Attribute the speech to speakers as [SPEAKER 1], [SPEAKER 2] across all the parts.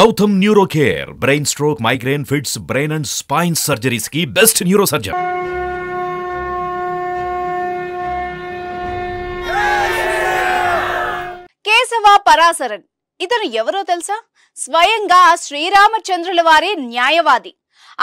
[SPEAKER 1] Gautam neuro care brain stroke migraine fits brain and spine surgeries కి best neuro surgeon Keshava Parasaran ఇతను ఎవరో తెలుసా స్వయంగా శ్రీరామచంద్రుల వారి న్యాయవాది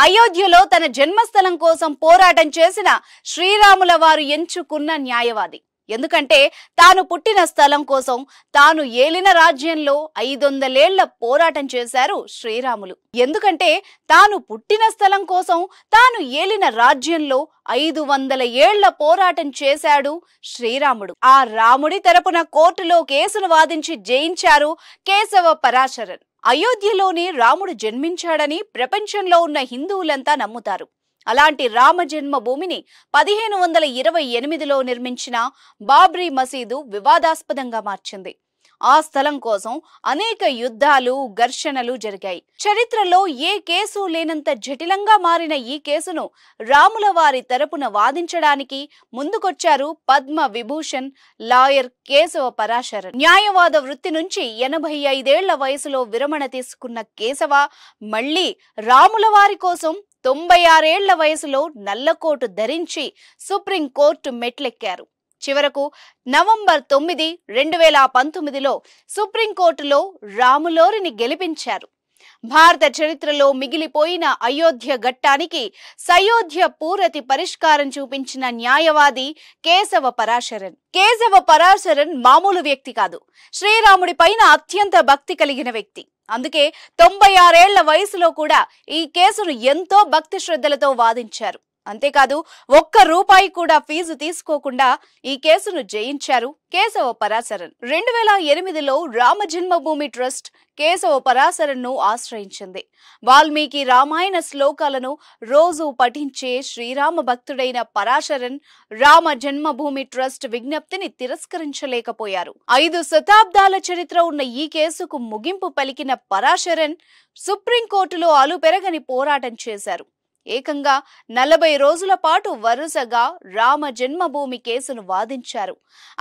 [SPEAKER 1] అయోధ్యలో తన జన్మస్థలం కోసం పోరాటం చేసిన శ్రీరాముల వారు ఎంచుకున్న న్యాయవాది ఎందుకంటే తాను పుట్టిన స్థలం కోసం తాను ఏలిన రాజ్యంలో ఐదొందలేళ్ల పోరాటం చేశారు శ్రీరాములు ఎందుకంటే తాను పుట్టిన స్థలం కోసం తాను ఏలిన రాజ్యంలో ఐదు వందల ఏళ్ల పోరాటం చేశాడు శ్రీరాముడు ఆ రాముడి తరపున కోర్టులో కేసును వాదించి జయించారు కేశవ పరాశరన్ అయోధ్యలోనే రాముడు జన్మించాడని ప్రపంచంలో ఉన్న హిందువులంతా నమ్ముతారు అలాంటి రామ జన్మభూమిని పదిహేను వందల ఇరవై ఎనిమిదిలో నిర్మించిన బాబ్రీ మసీదు వివాదాస్పదంగా మార్చింది ఆ స్థలం కోసం అనేక యుద్ధాలు ఘర్షణలు జరిగాయి చరిత్రలో ఏ కేసు లేనంత జటిలంగా మారిన ఈ కేసును రాముల వారి తరపున వాదించడానికి ముందుకొచ్చారు పద్మ విభూషణ్ లాయర్ కేశవ పరాశర న్యాయవాద వృత్తి నుంచి ఎనభై ఐదేళ్ల వయసులో విరమణ తీసుకున్న కేశవ మళ్లీ రాముల వారి కోసం తొంభై ఆరేళ్ల వయసులో నల్లకోటు ధరించి సుప్రీంకోర్టు మెట్లెక్కారు చివరకు నవంబర్ తొమ్మిది రెండు వేల పంతొమ్మిదిలో సుప్రీంకోర్టులో రాములోరిని గెలిపించారు భారత చరిత్రలో మిగిలిపోయిన అయోధ్య ఘట్టానికి సయోధ్య పూరతి పరిష్కారం చూపించిన న్యాయవాది కేశవ పరాశరన్ కేశవ పరాశరన్ మామూలు వ్యక్తి కాదు శ్రీరాముడి పైన అత్యంత భక్తి కలిగిన వ్యక్తి అందుకే తొంభై ఆరేళ్ల వయసులో కూడా ఈ కేసును ఎంతో భక్తి శ్రద్ధలతో వాదించారు అంతేకాదు ఒక్క రూపాయి కూడా ఫీజు తీసుకోకుండా ఈ కేసును జయించారు కేశవ పరాశరన్ రెండు వేల ఎనిమిదిలో రామజన్మభూమి ట్రస్ట్ కేశవ ను ఆశ్రయించింది వాల్మీకి రామాయణ శ్లోకాలను రోజు పఠించే శ్రీరామ భక్తుడైన పరాశరన్ రామ జన్మభూమి ట్రస్ట్ విజ్ఞప్తిని తిరస్కరించలేకపోయారు ఐదు శతాబ్దాల చరిత్ర ఉన్న ఈ కేసుకు ముగింపు పలికిన పరాశరన్ సుప్రీంకోర్టులో అలుపెరగని పోరాటం చేశారు ఏకంగా నలభై రోజుల పాటు వరుసగా రామ జన్మభూమి కేసును వాదించారు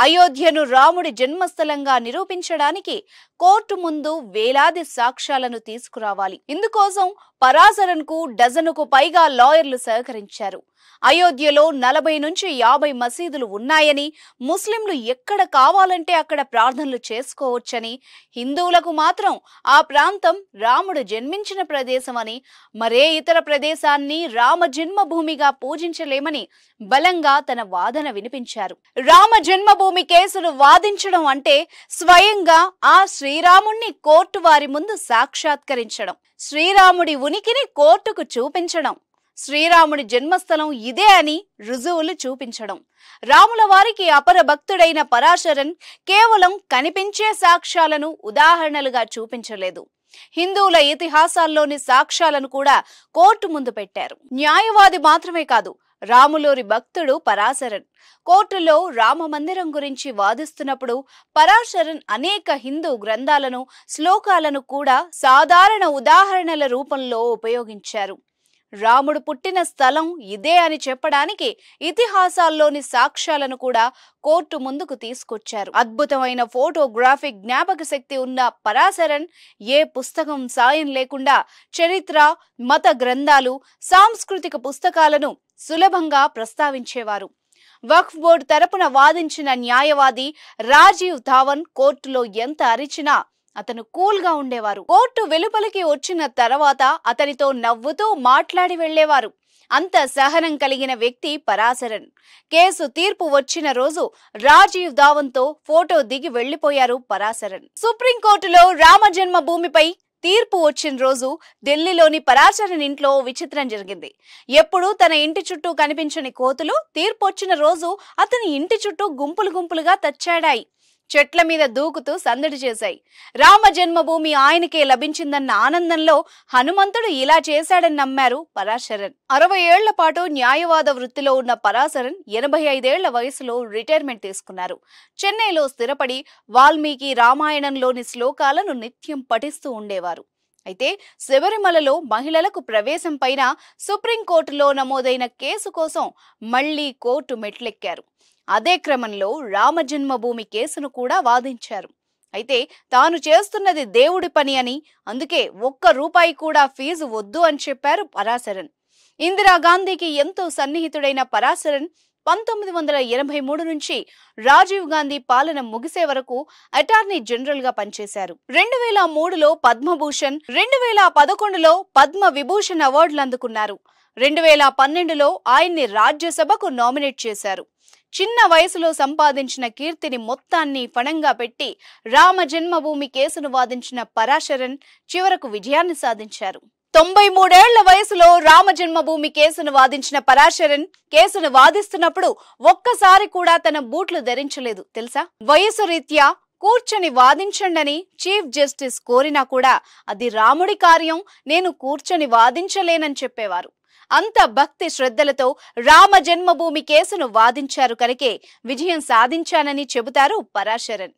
[SPEAKER 1] అయోధ్యను రాముడి జన్మస్థలంగా నిరూపించడానికి కోర్టు ముందు వేలాది సాక్ష్యాలను తీసుకురావాలి ఇందుకోసం పరాశరన్కు డజనుకు పైగా లాయర్లు సహకరించారు అయోధ్యలో నలభై నుంచి యాభై మసీదులు ఉన్నాయని ముస్లింలు ఎక్కడ కావాలంటే అక్కడ ప్రార్థనలు చేసుకోవచ్చని హిందువులకు మాత్రం ఆ ప్రాంతం రాముడు జన్మించిన ప్రదేశమని మరే ఇతర ప్రదేశాన్ని రామ జన్మభూమిగా పూజించలేమని బలంగా తన వాదన వినిపించారు రామ జన్మభూమి కేసులు వాదించడం అంటే స్వయంగా ఆ శ్రీరాముణ్ణి కోర్టు వారి ముందు సాక్షాత్కరించడం శ్రీరాముడి ఉనికిని కోర్టుకు చూపించడం శ్రీరాముడి జన్మస్థలం ఇదే అని రుజువులు చూపించడం రాముల వారికి అపర భక్తుడైన పరాశరన్ కేవలం కనిపించే సాక్ష్యాలను ఉదాహరణలుగా చూపించలేదు హిందువుల ఇతిహాసాల్లోని సాక్ష్యాలను కూడా కోర్టు ముందు పెట్టారు న్యాయవాది మాత్రమే కాదు రాములోరి భక్తుడు పరాశరన్ కోర్టులో రామ మందిరం గురించి వాదిస్తున్నప్పుడు పరాశరన్ అనేక హిందూ గ్రంథాలను శ్లోకాలను కూడా సాధారణ ఉదాహరణల రూపంలో ఉపయోగించారు రాముడు పుట్టిన స్థలం ఇదే అని చెప్పడానికి ఇతిహాసాల్లోని సాక్ష్యాలను కూడా కోర్టు ముందుకు తీసుకొచ్చారు అద్భుతమైన ఫోటోగ్రాఫిక్ జ్ఞాపక శక్తి ఉన్న పరాశరన్ ఏ పుస్తకం సాయం లేకుండా చరిత్ర మత గ్రంథాలు సాంస్కృతిక పుస్తకాలను సులభంగా ప్రస్తావించేవారు వక్ఫ్ బోర్డు తరపున వాదించిన న్యాయవాది రాజీవ్ ధావన్ కోర్టులో ఎంత అరిచినా అతను కూల్గా ఉండేవారు కోర్టు వెలుపలికి వచ్చిన తర్వాత అతనితో నవ్వుతూ మాట్లాడి వెళ్లేవారు అంత సహనం కలిగిన వ్యక్తి పరాశరన్ కేసు తీర్పు వచ్చిన రోజు రాజీవ్ ధావన్తో ఫోటో దిగి వెళ్లిపోయారు పరాశరన్ సుప్రీంకోర్టులో రామజన్మ భూమిపై తీర్పు వచ్చిన రోజు ఢిల్లీలోని పరాశరన్ ఇంట్లో విచిత్రం జరిగింది ఎప్పుడూ తన ఇంటి చుట్టూ కనిపించని కోతులు తీర్పు వచ్చిన రోజు అతని ఇంటి చుట్టూ గుంపులు గుంపులుగా తచ్చాడాయి చెట్ల మీద దూకుతూ సందడి చేశాయి రామ జన్మభూమి ఆయనకే లభించిందన్న ఆనందంలో హనుమంతుడు ఇలా చేశాడని నమ్మారు పరాశరన్ అరవై ఏళ్ల పాటు న్యాయవాద వృత్తిలో ఉన్న పరాశరన్ ఎనభై ఐదేళ్ల వయసులో రిటైర్మెంట్ తీసుకున్నారు చెన్నైలో స్థిరపడి వాల్మీకి రామాయణంలోని శ్లోకాలను నిత్యం పఠిస్తూ ఉండేవారు అయితే శబరిమలలో మహిళలకు ప్రవేశం పైన సుప్రీంకోర్టులో నమోదైన కేసు కోసం మళ్లీ కోర్టు మెట్లెక్కారు అదే క్రమంలో రామజన్మభూమి కేసును కూడా వాదించారు అయితే తాను చేస్తున్నది దేవుడి పని అని అందుకే ఒక్క రూపాయి కూడా ఫీజు వద్దు అని చెప్పారు పరాశరన్ ఇందిరాగాంధీకి ఎంతో సన్నిహితుడైన పరాశరన్ పంతొమ్మిది వందల ఎనభై మూడు నుంచి రాజీవ్ గాంధీ పాలన ముగిసే వరకు అటార్నీ జనరల్ గా పనిచేశారు రెండు వేల మూడులో పద్మభూషణ్ రెండు వేల పదకొండులో పద్మ విభూషణ్ అవార్డులు అందుకున్నారు రెండు వేల పన్నెండులో ఆయన్ని రాజ్యసభకు నామినేట్ చేశారు చిన్న వయసులో సంపాదించిన కీర్తిని మొత్తాన్ని ఫణంగా పెట్టి రామ జన్మభూమి కేసును వాదించిన పరాశరన్ చివరకు విజయాన్ని సాధించారు తొంభై మూడేళ్ల వయసులో రామ జన్మభూమి కేసును వాదించిన పరాశరన్ కేసును వాదిస్తున్నప్పుడు ఒక్కసారి కూడా తన బూట్లు ధరించలేదు తెలుసా వయసు రీత్యా కూర్చొని వాదించండని చీఫ్ జస్టిస్ కోరినా కూడా అది రాముడి కార్యం నేను కూర్చొని వాదించలేనని చెప్పేవారు అంత భక్తి శ్రద్ధలతో రామ జన్మభూమి కేసును వాదించారు కనుకే విజయం సాధించానని చెబుతారు పరాశరన్